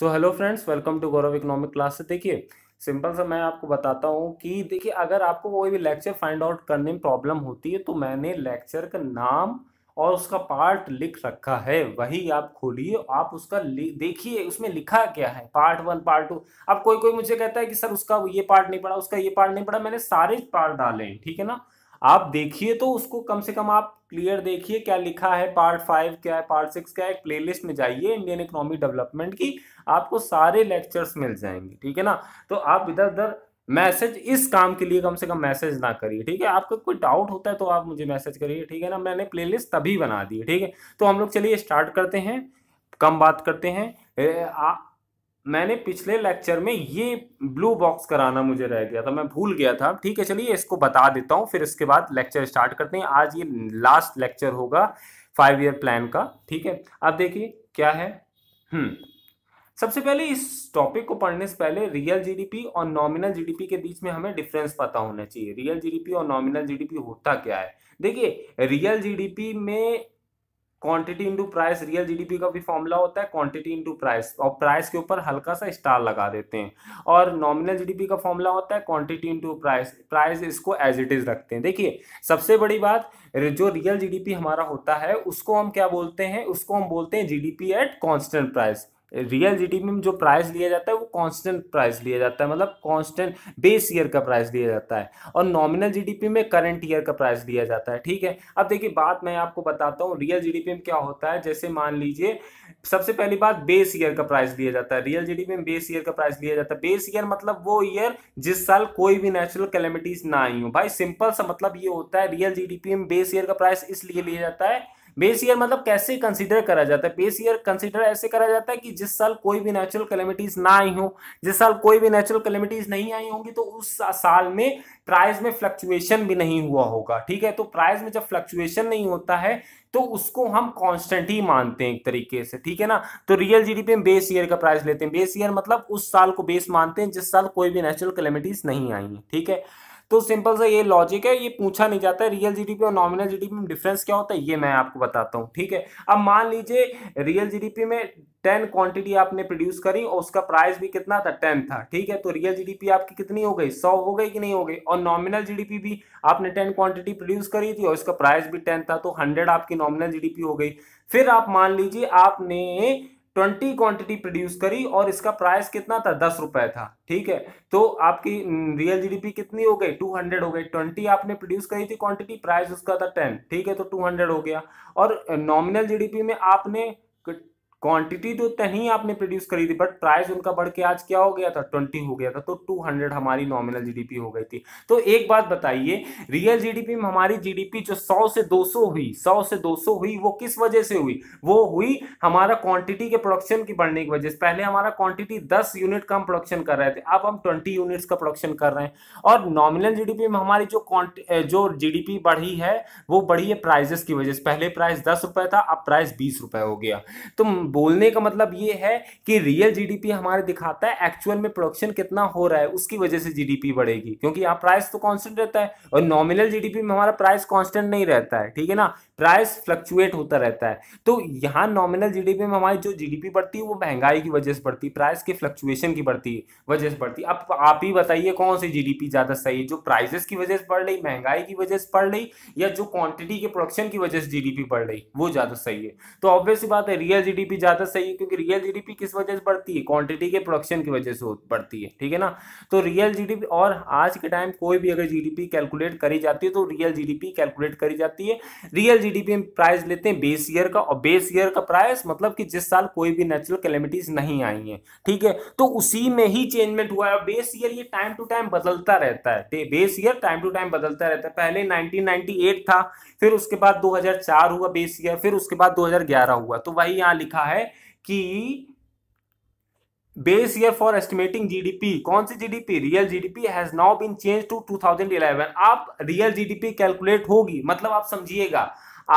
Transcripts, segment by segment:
So hello friends welcome to Gaurav economic class से देखिए simple सा मैं आपको बताता हूँ कि देखिए अगर आपको कोई भी लेक्चर फाइंड आउट करने में प्रॉब्लम होती है तो मैंने लेक्चर का नाम और उसका पार्ट लिख रखा है वही आप खोलिए आप उसका देखिए उसमें लिखा क्या है पार्ट वन पार्ट टू अब कोई कोई मुझे कहता है कि सर उसका ये पार्ट नहीं पढ़ा उसका ये पार्ट नहीं पड़ा मैंने सारे पार्ट डाले ठीक है ना आप देखिए तो उसको कम से कम आप क्लियर देखिए क्या लिखा है पार्ट फाइव क्या है पार्ट सिक्स क्या है प्लेलिस्ट में जाइए इंडियन इकोनॉमी डेवलपमेंट की आपको सारे लेक्चर्स मिल जाएंगे ठीक है ना तो आप इधर उधर मैसेज इस काम के लिए कम से कम मैसेज ना करिए ठीक है आपका कोई डाउट होता है तो आप मुझे मैसेज करिए ठीक है ना मैंने प्ले तभी बना दी ठीक है तो हम लोग चलिए स्टार्ट करते हैं कम बात करते हैं मैंने पिछले लेक्चर में ये ब्लू बॉक्स कराना मुझे रह गया था मैं भूल गया था ठीक है चलिए इसको बता देता हूँ फिर इसके बाद लेक्चर स्टार्ट करते हैं आज ये लास्ट लेक्चर होगा फाइव ईयर प्लान का ठीक है अब देखिए क्या है हम्म सबसे पहले इस टॉपिक को पढ़ने से पहले रियल जीडीपी और नॉमिनल जीडीपी के बीच में हमें डिफरेंस पता होना चाहिए रियल जीडीपी और नॉमिनल जीडीपी होता क्या है देखिए रियल जीडीपी में quantity into price real GDP का भी फॉर्मूला होता है क्वांटिटी इंटू प्राइस और प्राइस के ऊपर हल्का सा स्टार लगा देते हैं और नॉमिनल जीडीपी का फॉर्मूला होता है क्वांटिटी इंटू प्राइस प्राइस इसको एज इट इज रखते हैं देखिए सबसे बड़ी बात जो रियल जीडीपी हमारा होता है उसको हम क्या बोलते हैं उसको हम बोलते हैं GDP at constant price real hmm. GDP में जो प्राइस लिया जाता है वो कांस्टेंट प्राइस लिया जाता है मतलब कांस्टेंट बेस ईयर का प्राइस लिया जाता है और नॉमिनल जीडीपी में करंट ईयर का प्राइस लिया जाता है ठीक है अब देखिए बात मैं आपको बताता हूँ रियल जीडीपी में क्या होता है जैसे मान लीजिए सबसे पहली बात बेस ईयर का प्राइस लिया जाता है रियल जीडीपी में बेस ईयर का प्राइस लिया जाता है बेस ईयर मतलब वो ईयर जिस साल कोई भी नेचुरल कैलेमिटीज ना आई हो भाई सिंपल सा मतलब ये होता है रियल जीडीपी में बेस ईयर का प्राइस इसलिए लिया जाता है बेस ईयर मतलब कैसे कंसिडर करा जाता है बेस ईयर कंसिडर ऐसे करा जाता है कि जिस साल कोई भी नेचुरल कैलेमिटीज ना आई हो जिस साल कोई भी नेचुरल कैलेमिटीज नहीं आई होंगी तो उस साल में प्राइस में फ्लक्चुएशन भी नहीं हुआ होगा ठीक है तो प्राइस में जब फ्लक्चुएशन नहीं होता है तो उसको हम कॉन्स्टेंट ही मानते हैं एक तरीके से ठीक है ना तो रियल जी में बेस ईयर का प्राइस लेते हैं बेस ईयर मतलब उस साल को बेस मानते हैं जिस साल कोई भी नेचुरल कैलेमिटीज नहीं आई है ठीक है तो सिंपल सा ये लॉजिक है ये पूछा नहीं जाता है रियल जीडीपी और नॉमिनल जीडीपी में डिफरेंस क्या होता है ये मैं आपको बताता हूँ ठीक है अब मान लीजिए रियल जीडीपी में टेन क्वांटिटी आपने प्रोड्यूस करी और उसका प्राइस भी कितना था टेन था ठीक है तो रियल जीडीपी आपकी कितनी हो गई सौ हो गई कि नहीं हो गई और नॉमिनल जीडीपी भी आपने टेन क्वांटिटी प्रोड्यूस करी थी और इसका प्राइस भी टेन था तो हंड्रेड आपकी नॉमिनल जीडीपी हो गई फिर आप मान लीजिए आपने ट्वेंटी क्वांटिटी प्रोड्यूस करी और इसका प्राइस कितना था दस रुपए था ठीक है तो आपकी रियल जीडीपी कितनी हो गई टू हंड्रेड हो गई ट्वेंटी आपने प्रोड्यूस करी थी क्वांटिटी प्राइस उसका था टेन ठीक है तो टू हंड्रेड हो गया और नॉमिनल जीडीपी में आपने क्वांटिटी तो ही आपने प्रोड्यूस करी थी बट प्राइस उनका बढ़ के आज क्या हो गया था ट्वेंटी हो गया था तो टू हंड्रेड हमारी नॉमिनल जीडीपी हो गई थी तो एक बात बताइए रियल जीडीपी में हमारी जीडीपी जो सौ से दो सौ हुई सौ से दो सौ हुई वो किस वजह से हुई वो हुई हमारा क्वांटिटी के प्रोडक्शन की बढ़ने की वजह से पहले हमारा क्वांटिटी दस यूनिट हम प्रोडक्शन कर रहे थे अब हम ट्वेंटी यूनिट्स का प्रोडक्शन कर रहे हैं और नॉमिनल जीडीपी में हमारी जो जो जीडीपी बढ़ी है वो बढ़ी है प्राइजेस की वजह से पहले प्राइस दस रुपए था अब प्राइस बीस रुपए हो गया तो बोलने का मतलब ये है कि रियल जीडीपी हमारे दिखाता है एक्चुअल में प्रोडक्शन कितना हो रहा है उसकी वजह से जीडीपी बढ़ेगी क्योंकि यहाँ प्राइस तो कांस्टेंट रहता है और नॉमिनल जीडीपी में हमारा प्राइस कांस्टेंट नहीं रहता है ठीक है ना प्राइस फ्लक्चुएट होता रहता है तो यहाँ नॉमिनल जीडीपी में हमारी जो जीडीपी बढ़ती है वो महंगाई की वजह से बढ़ती है प्राइस के फ्लक्चुएशन की बढ़ती वजह से बढ़ती अब आप ही बताइए कौन सी जीडीपी ज़्यादा सही है जो प्राइसेस की वजह से बढ़ रही महंगाई की वजह से बढ़ रही या जो क्वांटिटी के प्रोडक्शन की वजह से जीडीपी बढ़ रही वो ज़्यादा सही है तो ऑब्वियसली बात है रियल जीडीपी ज़्यादा सही है क्योंकि रियल जीडीपी किस वजह से बढ़ती है क्वांटिटी के प्रोडक्शन की वजह से बढ़ती है ठीक है ना तो रियल जीडीपी और आज के टाइम कोई भी अगर जीडीपी कैलकुलेट करी जाती है तो रियल जीडीपी कैलकुलेट करी जाती है रियल जीडीपी में प्राइस लेते हैं बेस ईयर का और बेस ईयर का प्राइस मतलब कि जिस साल कोई भी नेचुरल कैलमिटीज नहीं आई है ठीक है तो उसी में ही चेंजमेंट हुआ है बेस ईयर ये टाइम टू टाइम बदलता रहता है base year time to time बदलता रहता है पहले नाइनटीन था फिर उसके बाद 2004 हुआ बेस ईयर फिर उसके बाद 2011 हुआ तो वही यहां लिखा है कि base year for estimating GDP कौन सी GDP real GDP has now been change to 2011 आप रियल जीडीपी कैलकुलेट होगी मतलब आप समझिएगा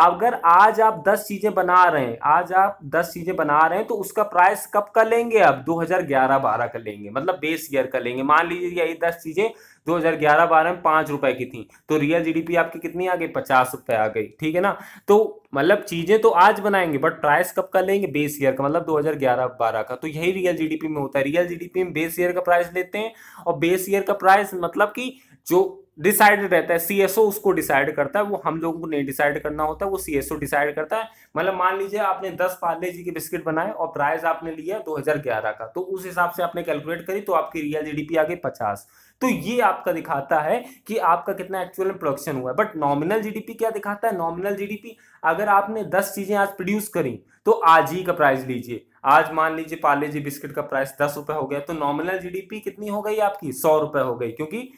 अगर आज आप 10 चीजें बना रहे हैं आज आप 10 चीजें बना रहे हैं तो उसका प्राइस कब का लेंगे आप 2011-12 का लेंगे मतलब बेस ईयर का लेंगे मान लीजिए यही 10 चीजें दो हजार ग्यारह बारह में पांच रुपए की थी तो रियल जीडीपी आपकी कितनी आ गई पचास रुपए आ गई ठीक है ना तो मतलब चीजें तो आज बनाएंगे बट प्राइस कब का लेंगे बेस ईयर का मतलब 2011-12 का तो यही रियल जीडीपी में होता है रियल जीडीपी में बेस ईयर का प्राइस लेते हैं और बेस ईयर का प्राइस मतलब की जो डिसाइड रहता है सीएसओ उसको डिसाइड करता है वो हम लोगों को नहीं डिसाइड करना होता है वो सीएसओ डिसाइड करता है मतलब मान लीजिए आपने 10 पार्ले जी के बिस्किट बनाए और प्राइस आपने लिया 2011 का तो उस हिसाब से आपने कैलकुलेट करी तो आपकी रियल जीडीपी आ गई पचास तो ये आपका दिखाता है कि आपका कितना एक्चुअल में प्रोडक्शन हुआ है बट नॉमिनल जीडीपी क्या दिखाता है नॉमिनल जीडीपी अगर आपने दस चीजें आज प्रोड्यूस करी तो आज ही का प्राइस लीजिए आज मान लीजिए पाले जी बिस्किट का प्राइस दस रुपए हो गया तो नॉमिनल जीडीपी कितनी हो गई आपकी सौ रुपए हो गई क्योंकि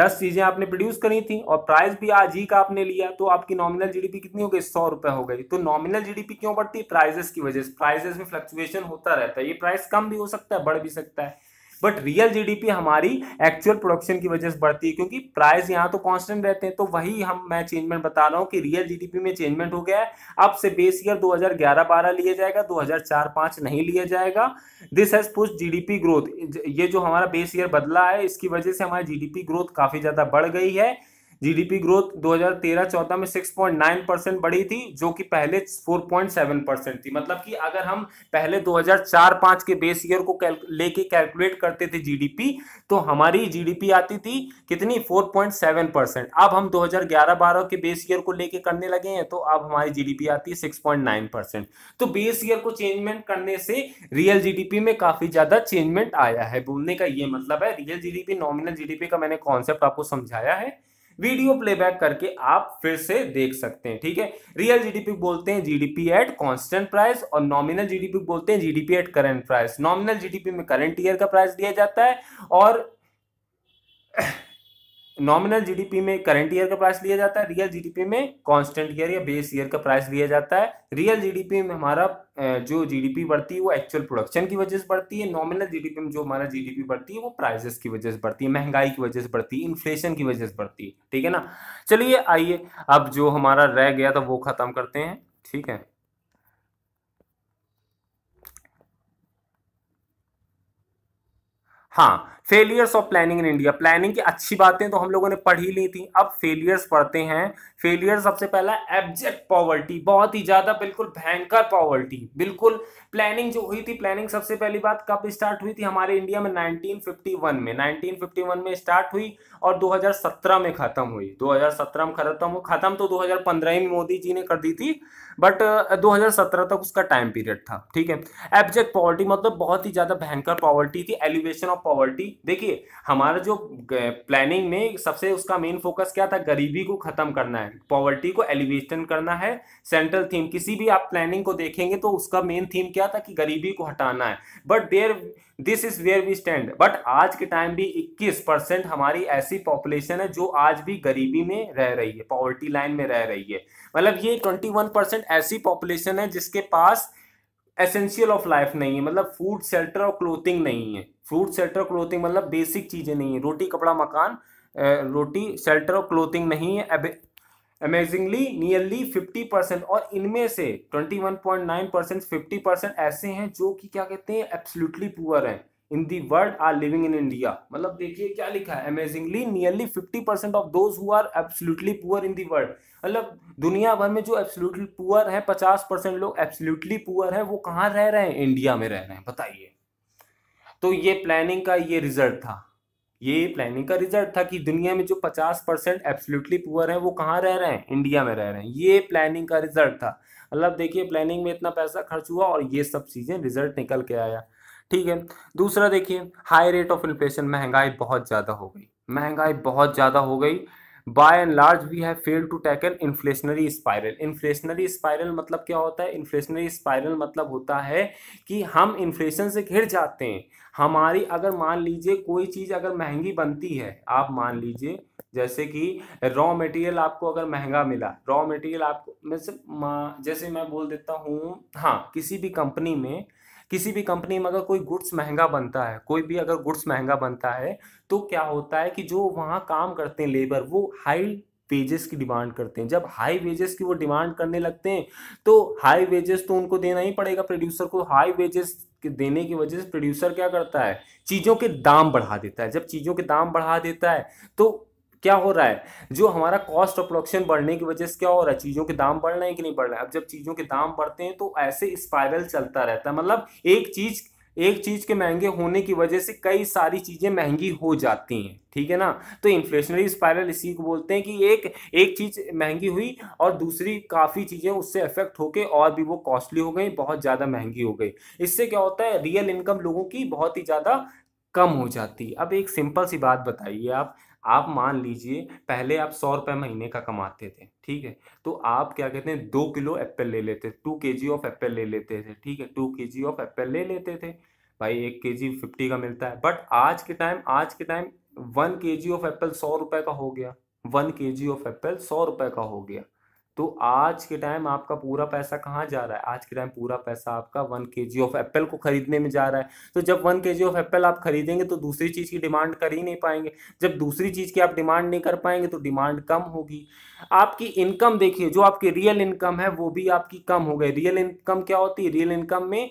दस चीजें आपने प्रोड्यूस करी थी और प्राइस भी आज ही का आपने लिया तो आपकी नॉमिनल जीडीपी कितनी हो गई सौ रुपए हो गई तो नॉमिनल जीडीपी क्यों बढ़ती है प्राइजेस की वजह से प्राइजेस में फ्लक्चुएशन होता रहता है ये प्राइस कम भी हो सकता है बढ़ भी सकता है बट रियल जीडीपी हमारी एक्चुअल प्रोडक्शन की वजह से बढ़ती है क्योंकि प्राइस यहाँ तो कांस्टेंट रहते हैं तो वही हम मैं चेंजमेंट बता रहा हूँ कि रियल जीडीपी में चेंजमेंट हो गया है अब से बेस ईयर 2011-12 लिया जाएगा 2004-5 नहीं लिया जाएगा this has push GDP growth ये जो हमारा बेस ईयर बदला है इसकी वजह से हमारी जी ग्रोथ काफ़ी ज़्यादा बढ़ गई है जीडीपी ग्रोथ 2013-14 में 6.9 परसेंट बढ़ी थी जो कि पहले 4.7 परसेंट थी मतलब कि अगर हम पहले 2004-5 के बेस ईयर को कैल, लेके कैलकुलेट करते थे जीडीपी तो हमारी जीडीपी आती थी कितनी 4.7 परसेंट अब हम 2011-12 के बेस ईयर को लेके करने लगे हैं तो अब हमारी जीडीपी आती है सिक्स परसेंट तो बेस ईयर को चेंजमेंट करने से रियल जी में काफी ज्यादा चेंजमेंट आया है बोलने का ये मतलब है real G D nominal G का मैंने कॉन्सेप्ट आपको समझाया है वीडियो प्लेबैक करके आप फिर से देख सकते हैं ठीक है रियल जीडीपी बोलते हैं जीडीपी एट कांस्टेंट प्राइस और नॉमिनल जीडीपी बोलते हैं GDP at current price nominal GDP में करंट ईयर का प्राइस दिया जाता है और नॉमिनल जीडीपी में करंट ईयर का प्राइस लिया जाता है रियल जीडीपी में कांस्टेंट ईयर या बेस ईयर का प्राइस लिया जाता है रियल जीडीपी में हमारा जो जीडीपी बढ़ती है वो एक्चुअल प्रोडक्शन की वजह से बढ़ती है नॉमिनल जीडीपी में जो हमारा जीडीपी बढ़ती है वो प्राइसेस की वजह से बढ़ती है महंगाई की वजह से बढ़ती है इन्फ्लेशन की वजह से बढ़ती है ठीक है ना चलिए आइए अब जो हमारा रह गया था वो खत्म करते हैं ठीक है हाँ failures of planning in India planning की अच्छी बातें तो हम लोगों ने पढ़ ही ली थी अब फेलियर्स पढ़ते हैं फेलियर सबसे पहला एब्जेक्ट पॉवर्टी बहुत ही ज्यादा बिल्कुल भयंकर पॉवर्टी बिल्कुल प्लानिंग जो हुई थी प्लानिंग सबसे पहली बात कब स्टार्ट हुई थी हमारे इंडिया में 1951 में 1951 में स्टार्ट हुई और 2017 में खत्म हुई 2017 में खत्म हुई खत्म तो 2015 में मोदी जी ने कर दी थी बट 2017 तक उसका टाइम पीरियड था ठीक है एब्जेक्ट पॉवर्टी मतलब बहुत ही ज्यादा भयंकर पॉवर्टी थी एलिवेशन ऑफ पॉवर्टी देखिए हमारा जो प्लानिंग में सबसे उसका मेन फोकस क्या था गरीबी को खत्म करना है पॉवर्टी को एलिवेशन करना है सेंट्रल थीम किसी भी आप प्लानिंग को देखेंगे तो उसका मेन थीम क्या था कि गरीबी को हटाना है but there this is where we stand but आज के टाइम भी 21 परसेंट हमारी ऐसी पॉपुलेशन है जो आज भी गरीबी में रह रही है पॉवर्टी लाइन में रह रही है मतलब ये 21 परसेंट ऐसी पॉपुलेशन है जिसके पास एसेंशियल ऑफ लाइफ नहीं है मतलब फूड सेल्टर और क्लोथिंग नहीं है फूड सेल्टर और क्लोथिंग मतलब बेसिक चीज़ें नहीं है रोटी कपड़ा मकान रोटी सेल्टर और क्लोथिंग नहीं है अमेजिंगली नियरली फिफ्टी परसेंट और इनमें से twenty one point nine percent fifty percent ऐसे हैं जो कि क्या कहते हैं एब्सोल्युटली पुअर हैं in the world are living in India मतलब देखिए क्या लिखा है amazingly nearly fifty percent of those who are absolutely poor in the world मतलब दुनिया भर में जो एब्सोल्युटली पुअर है पचास परसेंट लोग एब्सोल्युटली पुअर है वो कहाँ रह रहे हैं इंडिया में रह रहे हैं बताइए तो ये प्लानिंग का ये रिजल्ट था ये प्लानिंग का रिजल्ट था कि दुनिया में जो पचास परसेंट एब्सोल्युटली पुअर है वो कहाँ रह रहे हैं इंडिया में रह रहे हैं ये प्लानिंग का रिजल्ट था मतलब देखिए प्लानिंग में इतना पैसा खर्च हुआ और ये सब चीज़ें रिजल्ट निकल के आया ठीक है दूसरा देखिए हाई रेट ऑफ इन्फ्लेशन महंगाई बहुत ज़्यादा हो गई महंगाई बहुत ज़्यादा हो गई by and large we have fail to tackle inflationary spiral inflationary spiral मतलब क्या होता है इन्फ्लेशनरी स्पायरल मतलब होता है कि हम इन्फ्लेशन से घिर जाते हैं हमारी अगर मान लीजिए कोई चीज़ अगर महंगी बनती है आप मान लीजिए जैसे कि रॉ मटेरियल आपको अगर महंगा मिला रॉ मटेरियल आपको जैसे मैं बोल देता हूँ हाँ किसी भी कंपनी में किसी भी कंपनी में अगर कोई गुड्स महंगा बनता है कोई भी अगर गुड्स महंगा बनता है तो क्या होता है कि जो वहाँ काम करते हैं लेबर वो हाई वेजेस की डिमांड करते हैं जब हाई वेजेस की वो डिमांड करने लगते हैं तो हाई वेजेस तो उनको देना ही पड़ेगा प्रोड्यूसर को हाई वेजेस देने की वजह से प्रोड्यूसर क्या करता है चीज़ों के दाम बढ़ा देता है जब चीज़ों के दाम बढ़ा देता है तो क्या हो रहा है जो हमारा कॉस्ट ऑफ प्रोडक्शन बढ़ने की वजह से क्या हो रहा है चीज़ों के दाम बढ़ रहे हैं कि नहीं बढ़ रहे अब जब चीज़ों के दाम बढ़ते हैं तो ऐसे स्पाइरल चलता रहता है मतलब एक चीज़ एक चीज के महंगे होने की वजह से कई सारी चीजें महंगी हो जाती हैं ठीक है ना तो इन्फ्लेशनरी स्पाइरल इसी को बोलते हैं कि एक एक चीज महंगी हुई और दूसरी काफी चीजें उससे इफेक्ट होके और भी वो कॉस्टली हो गई बहुत ज्यादा महंगी हो गई इससे क्या होता है रियल इनकम लोगों की बहुत ही ज्यादा कम हो जाती है अब एक सिंपल सी बात बताइए आप आप मान लीजिए पहले आप सौ रुपये महीने का कमाते थे ठीक है तो आप क्या कहते हैं दो किलो एप्पल ले लेते टू के जी ऑफ एप्पल ले लेते थे ठीक है टू के जी ऑफ एप्पल ले लेते थे भाई एक के जी फिफ्टी का मिलता है बट आज के टाइम आज के टाइम वन के जी ऑफ एप्पल सौ रुपये का हो गया वन के जी ऑफ एप्पल सौ रुपये का हो गया तो आज के टाइम आपका पूरा पैसा कहाँ जा रहा है आज के टाइम पूरा पैसा आपका वन के जी ऑफ एप्पल को खरीदने में जा रहा है तो जब वन के जी ऑफ एप्पल आप खरीदेंगे तो दूसरी चीज़ की डिमांड कर ही नहीं पाएंगे जब दूसरी चीज़ की आप डिमांड नहीं कर पाएंगे तो डिमांड कम होगी आपकी इनकम देखिए जो आपकी रियल इनकम है वो भी आपकी कम हो गई रियल इनकम क्या होती है रियल इनकम में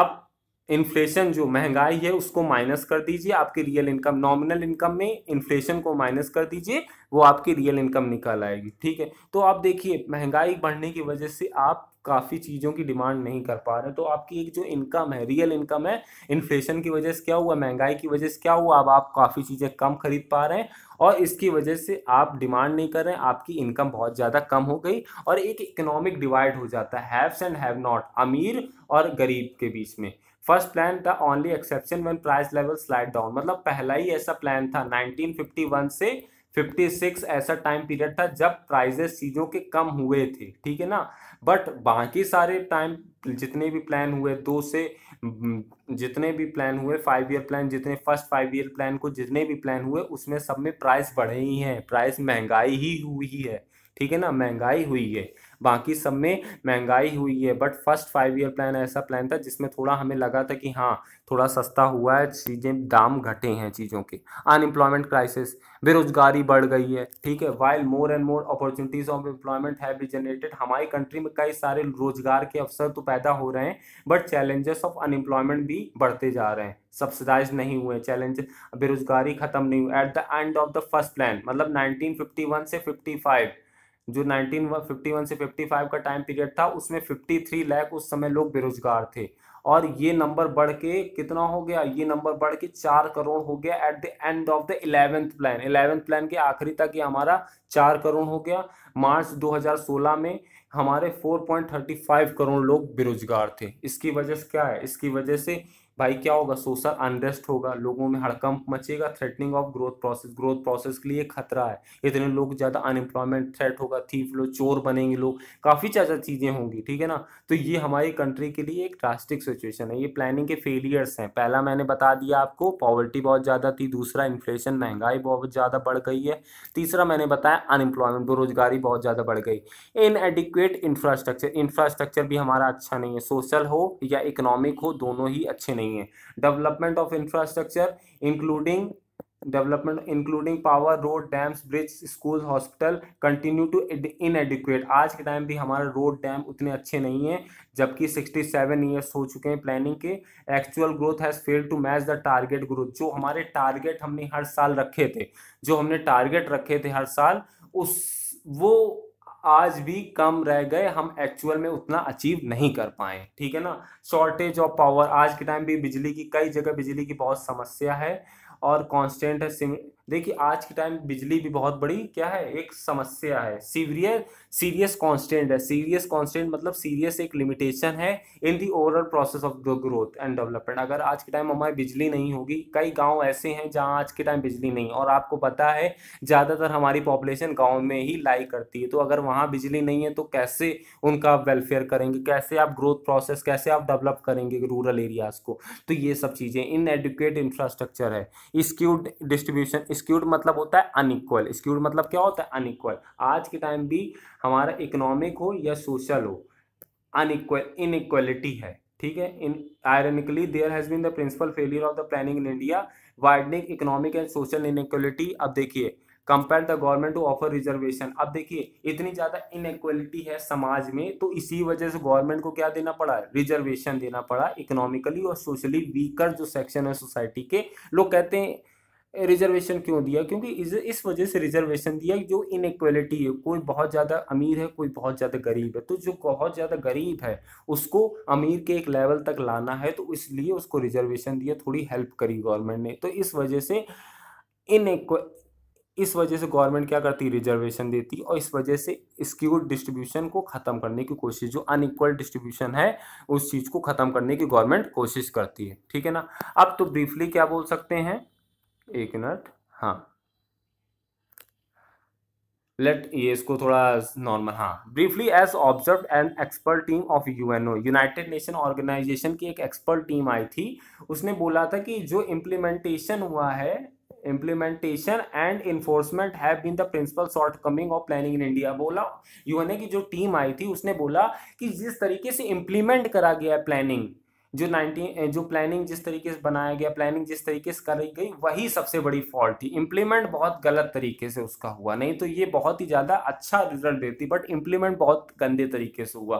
आप इन्फ्लेशन जो महंगाई है उसको माइनस कर दीजिए आपकी रियल इनकम नॉमिनल इनकम में इन्फ्लेशन को माइनस कर दीजिए वो आपकी रियल इनकम निकल आएगी ठीक है तो आप देखिए महंगाई बढ़ने की वजह से आप काफ़ी चीज़ों की डिमांड नहीं कर पा रहे तो आपकी एक जो इनकम है रियल इनकम है इन्फ्लेशन की वजह से क्या हुआ महंगाई की वजह से क्या हुआ अब आप काफ़ी चीज़ें कम खरीद पा रहे हैं और इसकी वजह से आप डिमांड नहीं कर रहे हैं आपकी इनकम बहुत ज़्यादा कम हो गई और एक इकोनॉमिक डिवाइड हो जाता है हैव्स एंड हैव नॉट अमीर और गरीब के बीच में फर्स्ट प्लान था only exception one price level slide down मतलब पहला ही ऐसा प्लान था 1951 से 56 ऐसा टाइम पीरियड था जब प्राइजेस चीज़ों के कम हुए थे ठीक है ना बट बाकी सारे टाइम जितने भी प्लान हुए दो से हम्म, जितने भी प्लान हुए फाइव ईयर प्लान जितने फर्स्ट फाइव ईयर प्लान को जितने भी प्लान हुए उसमें सब में प्राइस बढ़े ही हैं प्राइस महंगाई ही हुई है ठीक है ना महंगाई हुई है बाकी सब में महंगाई हुई है but first five year plan ऐसा प्लान था जिसमें थोड़ा हमें लगा था कि हाँ थोड़ा सस्ता हुआ है चीज़ें दाम घटे हैं चीज़ों के अनएम्प्लॉयमेंट क्राइसिस बेरोजगारी बढ़ गई है ठीक है while more and more opportunities of employment है जनरेटेड हमारी कंट्री में कई सारे रोजगार के अवसर तो पैदा हो रहे हैं बट चैलेंजेस ऑफ अनएम्प्लॉयमेंट भी बढ़ते जा रहे हैं सब्सिडाइज नहीं हुए चैलेंज बेरोजगारी खत्म नहीं हुई at the end of the first plan मतलब 1951 से 55 जो 1951 से 55 का टाइम पीरियड था उसमें 53 लाख उस समय लोग बेरोजगार थे और ये नंबर बढ़ के कितना हो गया ये नंबर बढ़ के चार करोड़ हो गया at the end of the eleventh plan eleventh plan के आखिरी तक ये हमारा चार करोड़ हो गया मार्च 2016 में हमारे 4.35 करोड़ लोग बेरोजगार थे इसकी वजह से क्या है इसकी वजह से भाई क्या होगा सोशल अनरेस्ट होगा लोगों में हड़कंप मचेगा threatening of growth process growth process के लिए खतरा है इतने लोग ज़्यादा अनएम्प्लॉयमेंट थ्रेट होगा थीफ लोग चोर बनेंगे लोग काफ़ी ज़्यादा चीज़ें होंगी ठीक है ना तो ये हमारी कंट्री के लिए एक ड्रास्टिक सिचुएशन है ये प्लानिंग के फेलियर्स हैं पहला मैंने बता दिया आपको पॉवर्टी बहुत ज़्यादा थी दूसरा इन्फ्लेशन महंगाई बहुत ज़्यादा बढ़ गई है तीसरा मैंने बताया अनएम्प्लॉयमेंट बेरोजगारी बहुत ज़्यादा बढ़ गई इन एडिक्वेट इंफ्रास्ट्रक्चर इंफ्रास्ट्रक्चर भी हमारा अच्छा नहीं है सोशल हो या इकोनॉमिक हो दोनों ही अच्छे नहीं नहीं है development of infrastructure including development including power road dams bridge school hospital continue to inadequate आज के टाइम भी हमारे रोड डैम उतने अच्छे नहीं हैं जबकि सिक्सटी सेवन ईयर्स हो चुके हैं प्लानिंग के actual growth has fail to match the target growth जो हमारे टारगेट हमने हर साल रखे थे जो हमने टारगेट रखे थे हर साल उस वो आज भी कम रह गए हम एक्चुअल में उतना अचीव नहीं कर पाए ठीक है ना शॉर्टेज ऑफ पावर आज के टाइम भी बिजली की कई जगह बिजली की बहुत समस्या है और कांस्टेंट है देखिए आज के टाइम बिजली भी बहुत बड़ी क्या है एक समस्या है सीवियर सीरियस कांस्टेंट है सीरियस कांस्टेंट मतलब सीरियस एक लिमिटेशन है in the overall process of growth and development अगर आज के टाइम हमारी बिजली नहीं होगी कई गांव ऐसे हैं जहां आज के टाइम बिजली नहीं और आपको पता है ज़्यादातर हमारी पॉपुलेशन गाँव में ही लाई करती है तो अगर वहाँ बिजली नहीं है तो कैसे उनका आप वेलफेयर करेंगे कैसे आप ग्रोथ प्रोसेस कैसे आप डेवलप करेंगे रूरल एरियाज़ को तो ये सब चीज़ें इनएडुकेट इंफ्रास्ट्रक्चर है स्क्यूड डिस्ट्रीब्यूशन स्क्यूड मतलब होता है अनइक्वल स्क्यूड मतलब क्या होता है अनइक्वल आज के टाइम भी हमारा इकोनॉमिक हो या सोशल हो अनइक्वल इनइक्वलिटी है ठीक है in ironically there has been the principal failure of the planning in India widening economic and social inequality अब देखिए compare the government to offer reservation अब देखिए इतनी ज़्यादा इनक्वलिटी है समाज में तो इसी वजह से गवर्नमेंट को क्या देना पड़ा रिजर्वेशन देना पड़ा इकोनॉमिकली और सोशली वीकर जो सेक्शन है सोसाइटी के लोग कहते हैं रिजर्वेशन क्यों दिया क्योंकि इस इस वजह से रिजर्वेशन दिया जो इनक्वलिटी है कोई बहुत ज़्यादा अमीर है कोई बहुत ज़्यादा गरीब है तो जो बहुत ज़्यादा गरीब है उसको अमीर के एक लेवल तक लाना है तो इसलिए उसको रिजर्वेशन दिया थोड़ी हेल्प करी गवर्नमेंट ने तो इस वजह से इनक इस वजह से गवर्नमेंट क्या करती रिजर्वेशन देती और इस वजह से स्क्यू डिस्ट्रीब्यूशन को ख़त्म करने की कोशिश जो अनइक्वल डिस्ट्रीब्यूशन है उस चीज़ को ख़त्म करने की गवर्नमेंट कोशिश करती है ठीक है ना अब तो ब्रीफली क्या बोल सकते हैं एक मिनट हाँ लेट ये इसको थोड़ा नॉर्मल हाँ briefly as observe and expert team of UNO United Nation organization की एक एक्सपर्ट टीम आई थी उसने बोला था कि जो इम्प्लीमेंटेशन हुआ है implementation and enforcement have been the principal shortcoming of planning in India बोला यूएनए की जो टीम आई थी उसने बोला कि जिस तरीके से इम्प्लीमेंट करा गया है प्लानिंग जो नाइनटीन जो प्लानिंग जिस तरीके से बनाया गया प्लानिंग जिस तरीके से करी गई वही सबसे बड़ी फॉल्ट थी इम्प्लीमेंट बहुत गलत तरीके से उसका हुआ नहीं तो ये बहुत ही ज़्यादा अच्छा रिजल्ट देती बट इम्प्लीमेंट बहुत गंदे तरीके से हुआ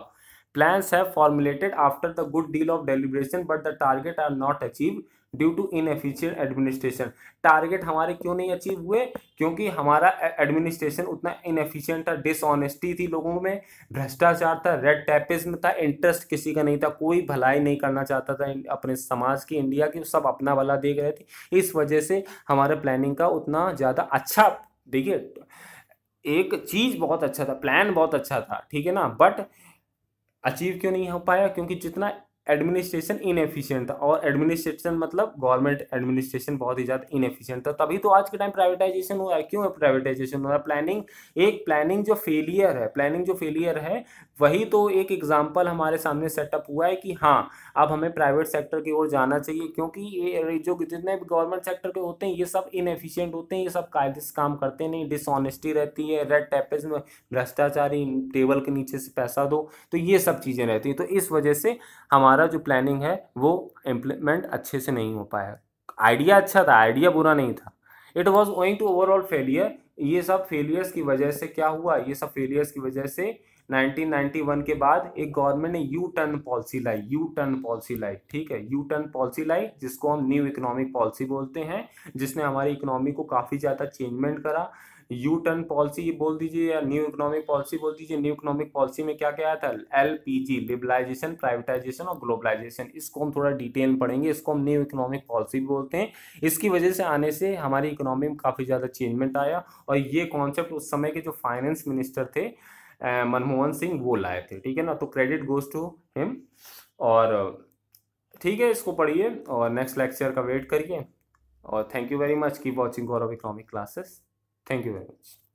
plans have formulated after the good deal of deliberation but the target are not achieve due to inefficient administration target हमारे क्यों नहीं अचीव हुए क्योंकि हमारा एडमिनिस्ट्रेशन उतना इनएफिशिएंट था डिसऑनेस्टी थी लोगों में भ्रष्टाचार था रेड टैपिज्म था इंटरेस्ट किसी का नहीं था कोई भलाई नहीं करना चाहता था अपने समाज की इंडिया की सब अपना भला देख रहे थे इस वजह से हमारे प्लानिंग का उतना ज़्यादा अच्छा देखिए एक चीज़ बहुत अच्छा था प्लान बहुत अच्छा था ठीक है ना बट अचीव क्यों नहीं हो पाया क्योंकि जितना एडमिनिस्ट्रेशन इनएफिशिएंट था और एडमिनिस्ट्रेशन मतलब गवर्नमेंट एडमिनिस्ट्रेशन बहुत ही ज़्यादा इनएफिशिएंट था तभी तो आज के टाइम प्राइवेटाइजेशन हुआ है क्यों प्राइवेटाइजेशन हुआ है प्लानिंग एक प्लानिंग जो फेलियर है प्लानिंग जो फेलियर है वही तो एक एग्जाम्पल हमारे सामने सेटअप हुआ है कि हाँ अब हमें प्राइवेट सेक्टर की ओर जाना चाहिए क्योंकि ये जो जितने भी गवर्नमेंट सेक्टर के होते हैं ये सब इनएफिशिएंट होते हैं ये सब कायदे से काम करते नहीं डिसऑनेस्टी रहती है रेड टैपेज में भ्रष्टाचारी टेबल के नीचे से पैसा दो तो ये सब चीज़ें रहती हैं तो इस वजह से हमारा हमारा जो प्लानिंग है वो इम्प्लीमेंट अच्छे से नहीं हो पाया आइडिया अच्छा था आइडिया बुरा नहीं था it was owing to overall failure ये सब फेलियर्स की वजह से क्या हुआ ये सब फेलियर्स की वजह से 1991 के बाद एक गवर्नमेंट ने यू टर्न पॉलिसी लाई यू टर्न पॉलिसी लाई ठीक है यू टर्न पॉलिसी लाई जिसको हम न्यू इकोनॉमिक पॉलिसी बोलते हैं जिसने हमारी इकोनॉमी को काफ़ी ज़्यादा चेंजमेंट करा यू टर्न पॉलिसी बोल दीजिए या न्यू इकोनॉमिक पॉलिसी बोल दीजिए न्यू इकोनॉमिक पॉलिसी में क्या क्या आया था L P G liberalization privatization और ग्लोबलाइजेशन इसको हम थोड़ा डिटेल में पढ़ेंगे इसको हम न्यू इकोनॉमिक पॉलिसी बोलते हैं इसकी वजह से आने से हमारी इकोनॉमी में काफ़ी ज़्यादा चेंजमेंट आया और ये कॉन्सेप्ट उस समय के जो फाइनेंस मिनिस्टर थे मनमोहन सिंह वो लाए थे ठीक है ना तो क्रेडिट गोज टू हिम और ठीक है इसको पढ़िए और नेक्स्ट लेक्चर का वेट करिए और thank you very much keep watching Gaurav economic classes thank you very much